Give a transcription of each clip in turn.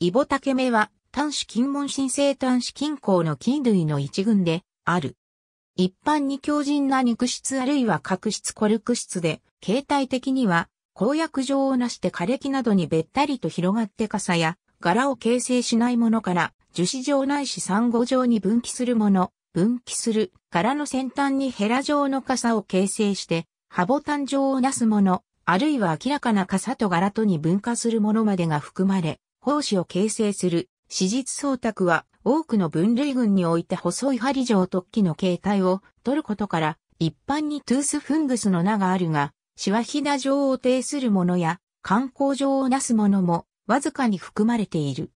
イボタケメは、端子金門新生端子金鉱の金類の一群で、ある。一般に強靭な肉質あるいは角質コルク質で、形態的には、公約状をなして枯れ木などにべったりと広がって傘や柄を形成しないものから、樹脂状ないし産後状に分岐するもの、分岐する柄の先端にヘラ状の傘を形成して、ハボタン状をなすもの、あるいは明らかな傘と柄とに分化するものまでが含まれ、胞子を形成する史実装託は多くの分類群において細い針状突起の形態を取ることから一般にトゥースフングスの名があるが、シワヒダ状を呈するものや観光状をなすものもわずかに含まれている。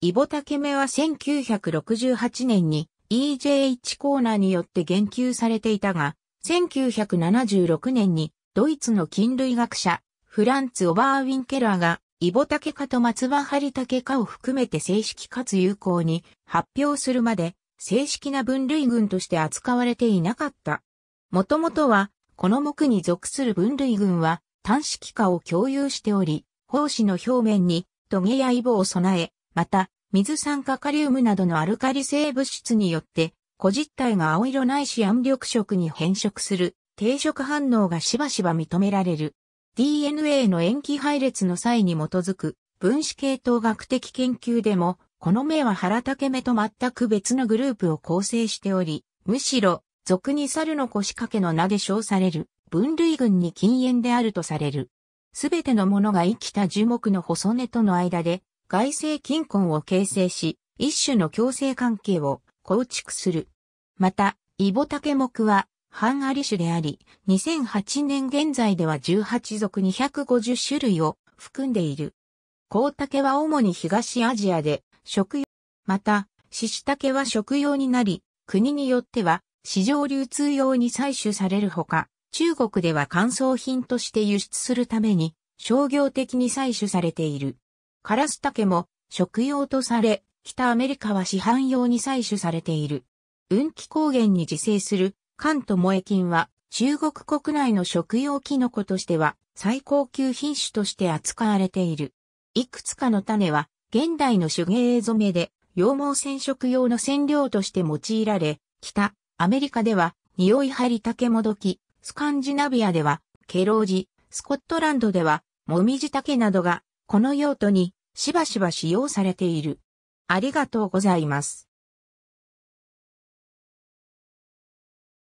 イボタケメは1968年に EJH コーナーによって言及されていたが、1976年にドイツの菌類学者、フランツ・オバーウィンケラーがイボタケ科と松葉ハリタケ科を含めて正式かつ有効に発表するまで正式な分類群として扱われていなかった。もともとは、この目に属する分類群は単式化を共有しており、胞子の表面にトゲやイボを備え、また、水酸化カリウムなどのアルカリ性物質によって、個実体が青色ないし暗緑色に変色する、定色反応がしばしば認められる。DNA の塩基配列の際に基づく分子系統学的研究でも、この目は原竹目と全く別のグループを構成しており、むしろ、俗に猿の腰掛けの名で称される、分類群に禁煙であるとされる。すべてのものが生きた樹木の細根との間で、外生菌根を形成し、一種の共生関係を構築する。また、イボタケ目は、ハンアリ種であり、2008年現在では18属250種類を含んでいる。コウタケは主に東アジアで食用、また、シシタケは食用になり、国によっては市場流通用に採取されるほか、中国では乾燥品として輸出するために商業的に採取されている。カラスタケも食用とされ、北アメリカは市販用に採取されている。運気高原に自生する関東萌え菌は中国国内の食用キノコとしては最高級品種として扱われている。いくつかの種は現代の手芸染めで羊毛染色用の染料として用いられ、北アメリカでは匂い張り竹もどき、スカンジナビアではケロウジ、スコットランドではもみじ竹などがこの用途にしばしば使用されている。ありがとうございます。